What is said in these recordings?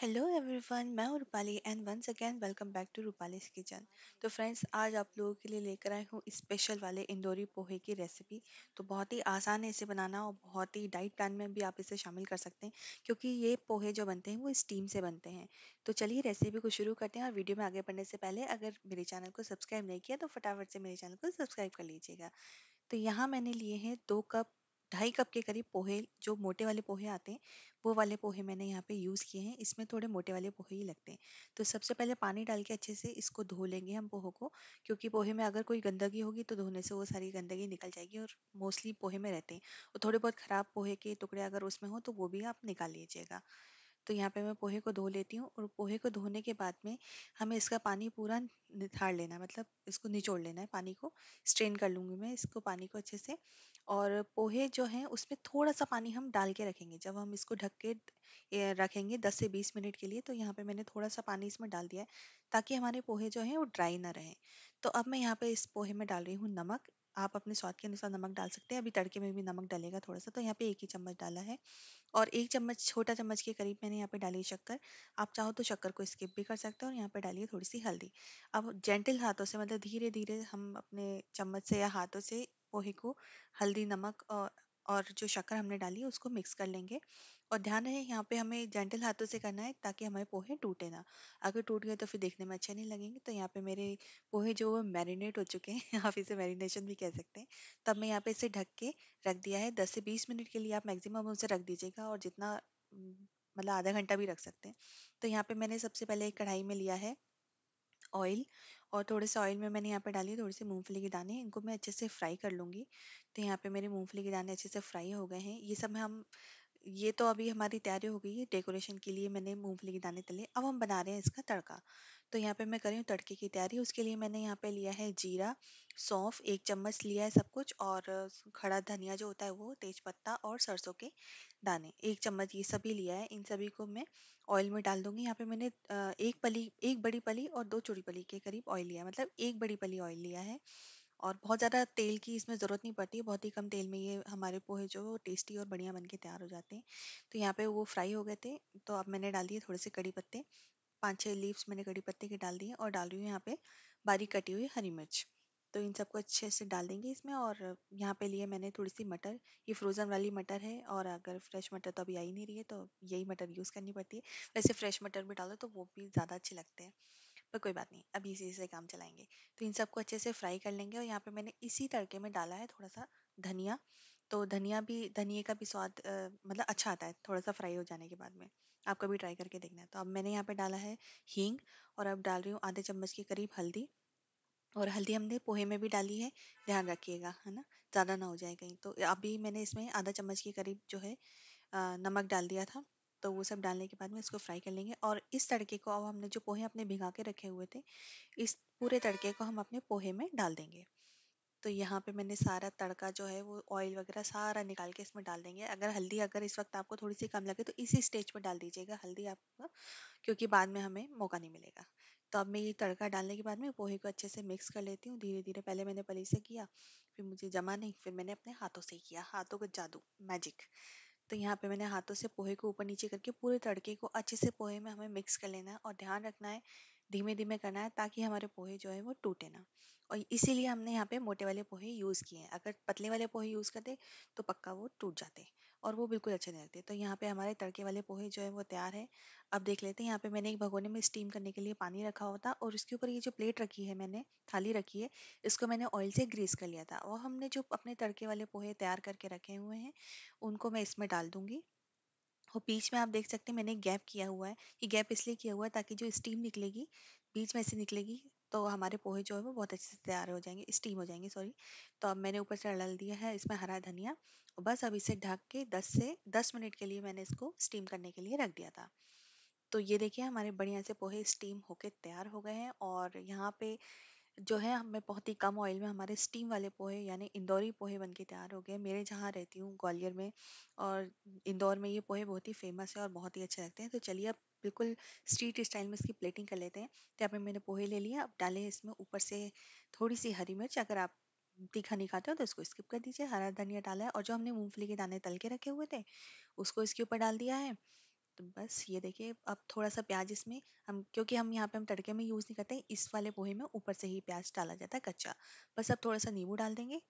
Hello everyone मैं हूँ Rupali and once again welcome back to Rupali's kitchen तो फ्रेंड्स आज आप लोगों के लिए लेकर आई हूँ स्पेशल वाले इंदौरी पोहे की रेसिपी तो बहुत ही आसान है इसे बनाना और बहुत ही डाइट प्लान में भी आप इसे शामिल कर सकते हैं क्योंकि ये पोहे जो बनते हैं वो स्टीम से बनते हैं तो चलिए रेसिपी को शुरू करते हैं और वीडियो में आगे बढ़ने से पहले अगर मेरे चैनल को सब्सक्राइब नहीं किया तो फटाफट से मेरे चैनल को सब्सक्राइब कर लीजिएगा तो यहाँ मैंने लिए हैं दो कप ढाई कप के करीब पोहे जो मोटे वाले पोहे आते हैं वो वाले पोहे मैंने यहाँ पे यूज़ किए हैं इसमें थोड़े मोटे वाले पोहे ही लगते हैं तो सबसे पहले पानी डाल के अच्छे से इसको धो लेंगे हम पोहों को क्योंकि पोहे में अगर कोई गंदगी होगी तो धोने से वो सारी गंदगी निकल जाएगी और मोस्टली पोहे में रहते हैं और थोड़े बहुत ख़राब पोहे के टुकड़े अगर उसमें हो तो वो भी आप निकाल लीजिएगा तो यहाँ पे मैं पोहे को धो लेती हूँ और पोहे को धोने के बाद में हमें इसका पानी पूरा निथार लेना है मतलब इसको निचोड़ लेना है पानी को स्ट्रेन कर लूँगी मैं इसको पानी को अच्छे से और पोहे जो हैं उसमें थोड़ा सा पानी हम डाल के रखेंगे जब हम इसको ढक के रखेंगे दस से बीस मिनट के लिए तो यहाँ पे मैंने थोड़ा सा पानी इसमें डाल दिया है ताकि हमारे पोहे जो हैं वो ड्राई ना रहें तो अब मैं यहाँ पे इस पोहे में डाल रही हूँ नमक आप अपने स्वाद के अनुसार नमक डाल सकते हैं अभी तड़के में भी नमक डालेगा थोड़ा सा तो यहाँ पे एक ही चम्मच डाला है और एक चम्मच छोटा चम्मच के करीब मैंने यहाँ पे डाली शक्कर आप चाहो तो शक्कर को स्किप भी कर सकते हैं और यहाँ पे डालिए थोड़ी सी हल्दी अब जेंटल हाथों से मतलब धीरे धीरे हम अपने चम्मच से या हाथों से पोहे को हल्दी नमक और और जो शक्कर हमने डाली है उसको मिक्स कर लेंगे और ध्यान रहे यहाँ पे हमें जेंटल हाथों से करना है ताकि हमारे पोहे टूटे ना अगर टूट गए तो फिर देखने में अच्छे नहीं लगेंगे तो यहाँ पे मेरे पोहे जो वो मैरिनेट हो चुके हैं आप इसे मैरिनेशन भी कह सकते हैं तब मैं यहाँ पे इसे ढक के रख दिया है दस से बीस मिनट के लिए आप मैक्सिमम उसे रख दीजिएगा और जितना मतलब आधा घंटा भी रख सकते हैं तो यहाँ पे मैंने सबसे पहले एक कढ़ाई में लिया है ऑयल और थोड़े से ऑयल में मैंने यहाँ पे डाली थोड़े से मूंगफली के दाने इनको मैं अच्छे से फ्राई कर लूँगी तो यहाँ पे मेरे मूंगफली के दाने अच्छे से फ्राई हो गए हैं ये सब हम ये तो अभी हमारी तैयारी हो गई है डेकोरेशन के लिए मैंने मूंगफली के दाने तले अब हम बना रहे हैं इसका तड़का तो यहाँ पे मैं कर रही हूँ तड़के की तैयारी उसके लिए मैंने यहाँ पे लिया है जीरा सौंफ एक चम्मच लिया है सब कुछ और खड़ा धनिया जो होता है वो तेज पत्ता और सरसों के दाने एक चम्मच ये सभी लिया है इन सभी को मैं ऑयल में डाल दूंगी यहाँ पे मैंने एक पली एक बड़ी पली और दो चुड़ी पली के करीब ऑयल लिया है मतलब एक बड़ी पली ऑयल लिया है और बहुत ज़्यादा तेल की इसमें ज़रूरत नहीं पड़ती है, बहुत ही कम तेल में ये हमारे पोहे जो टेस्टी और बढ़िया बन के तैयार हो जाते हैं। तो यहाँ पे वो फ्राई हो गए थे, तो अब मैंने डाल दिए थोड़े से कड़ी पत्ते, पाँच छः लीव्स मैंने कड़ी पत्ते के डाल दिए और डाल रही हूँ यहाँ पर बारीक कटी हुई हरी मिर्च। तो इन सबको अच्छे से डाल देंगे इसमें और यहाँ पे लिए मैंने थोड़ी-सी मटर, ये फ्रोज़न वाली मटर है और अगर फ्रेश मटर तो अभी आ ही नहीं रही है, तो यही मटर यूज़ करनी पड़ती है। वैसे फ्रेश मटर भी डालो तो वो भी ज़्यादा अच्छे लगते हैं। पर कोई बात नहीं अभी इसी से काम चलाएंगे तो इन सबको अच्छे से फ्राई कर लेंगे और यहाँ पे मैंने इसी तड़के में डाला है थोड़ा सा धनिया तो धनिया भी धनिए का भी स्वाद मतलब अच्छा आता है थोड़ा सा फ्राई हो जाने के बाद में आपको भी ट्राई करके देखना है तो अब मैंने यहाँ पे डाला है हींग और अब डाल रही हूँ आधे चम्मच के करीब हल्दी और हल्दी हमने पोहे में भी डाली है ध्यान रखिएगा है ना ज़्यादा ना हो जाए कहीं तो अभी मैंने इसमें आधा चम्मच के करीब जो है नमक डाल दिया था तो वो सब डालने के बाद में इसको फ्राई कर लेंगे और इस तड़के को अब हमने जो पोहे अपने भिगा के रखे हुए थे इस पूरे तड़के को हम अपने पोहे में डाल देंगे तो यहाँ पे मैंने सारा तड़का जो है वो ऑयल वगैरह सारा निकाल के इसमें डाल देंगे अगर हल्दी अगर इस वक्त आपको थोड़ी सी कम लगे तो इसी स्टेज पर डाल दीजिएगा हल्दी आपका क्योंकि बाद में हमें मौका नहीं मिलेगा तो अब मैं ये तड़का डालने के बाद में पोहे को अच्छे से मिक्स कर लेती हूँ धीरे धीरे पहले मैंने पली से किया फिर मुझे जमा नहीं फिर मैंने अपने हाथों से किया हाथों का जादू मैजिक तो यहाँ पे मैंने हाथों से पोहे को ऊपर नीचे करके पूरे तड़के को अच्छे से पोहे में हमें मिक्स कर लेना है और ध्यान रखना है धीमे-धीमे करना है ताकि हमारे पोहे जो है वो टूटे ना और इसीलिए हमने यहाँ पे मोटे वाले पोहे यूज़ किए हैं अगर पतले वाले पोहे यूज़ करते तो पक्का वो टूट जाते और वो बिल्कुल अच्छे नहीं लगते तो यहाँ पे हमारे तड़के वाले पोहे जो है वो तैयार है अब देख लेते हैं यहाँ पे मैंने एक भगोने में स्टीम करने के लिए पानी रखा हुआ था और उसके ऊपर ये जो प्लेट रखी है मैंने थाली रखी है इसको मैंने ऑयल से ग्रीस कर लिया था और हमने जो अपने तड़के वाले पोहे तैयार करके रखे हुए हैं उनको मैं इसमें डाल दूँगी और बीच में आप देख सकते हैं मैंने गैप किया हुआ है ये गैप इसलिए किया हुआ है ताकि जो स्टीम निकलेगी बीच में से निकलेगी तो हमारे पोहे जो है वो बहुत अच्छे से तैयार हो जाएंगे स्टीम हो जाएंगे सॉरी तो अब मैंने ऊपर से डल दिया है इसमें हरा धनिया और बस अब इसे ढक के 10 से 10 मिनट के लिए मैंने इसको स्टीम करने के लिए रख दिया था तो ये देखिए हमारे बढ़िया से पोहे स्टीम होके तैयार हो गए हैं और यहाँ पे जो है हमें बहुत ही कम ऑयल में हमारे स्टीम वाले पोहे यानी इंदौरी पोहे बन के तैयार हो गए मेरे जहाँ रहती हूँ ग्वालियर में और इंदौर में ये पोहे बहुत ही फेमस है और बहुत ही अच्छे लगते हैं तो चलिए अब बिल्कुल स्ट्रीट स्टाइल में इसकी प्लेटिंग कर लेते हैं तो यहाँ पर मैंने पोहे ले लिया अब डाले इसमें ऊपर से थोड़ी सी हरी मिर्च अगर आप तीखा नहीं खाते हो तो इसको स्किप कर दीजिए हरा धनिया डाला है और जो हमने मूँगफली के दाने तल के रखे हुए थे उसको इसके ऊपर डाल दिया है तो बस ये देखिए अब थोड़ा सा प्याज इसमें हम क्योंकि हम यहाँ पे हम तड़के में यूज़ नहीं करते हैं इस वाले पोहे में ऊपर से ही प्याज डाला जाता है कच्चा बस अब थोड़ा सा नींबू डाल देंगे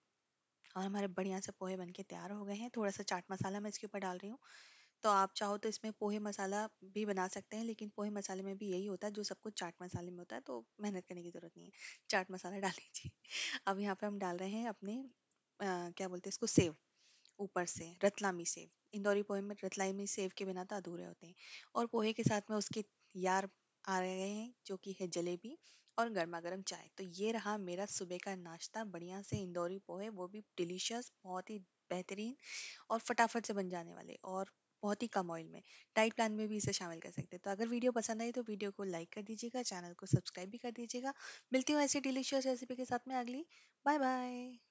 और हमारे बढ़िया से पोहे बनके तैयार हो गए हैं थोड़ा सा चाट मसाला मैं इसके ऊपर डाल रही हूँ तो आप चाहो तो इसमें पोहे मसाला भी बना सकते हैं लेकिन पोहे मसाले में भी यही होता है जो सब कुछ चाट मसाले में होता है तो मेहनत करने की ज़रूरत नहीं है चाट मसाला डाल लीजिए अब यहाँ पर हम डाल रहे हैं अपने आ, क्या बोलते हैं इसको सेव ऊपर से रतलामी सेव इंदौरी पोहे में रतलामी सेव के बिना तो अधूरे होते हैं और पोहे के साथ में उसके यार आ रहे हैं जो कि है जलेबी और गर्मा गर्म चाय तो ये रहा मेरा सुबह का नाश्ता बढ़िया से इंदौरी पोहे वो भी डिलीशियस बहुत ही बेहतरीन और फटाफट से बन जाने वाले और बहुत ही कम ऑयल में डाइट प्लान में भी इसे शामिल कर सकते हैं तो अगर वीडियो पसंद आई तो वीडियो को लाइक कर दीजिएगा चैनल को सब्सक्राइब भी कर दीजिएगा मिलती हूँ ऐसी डिलीशियस रेसिपी के साथ में अगली बाय बाय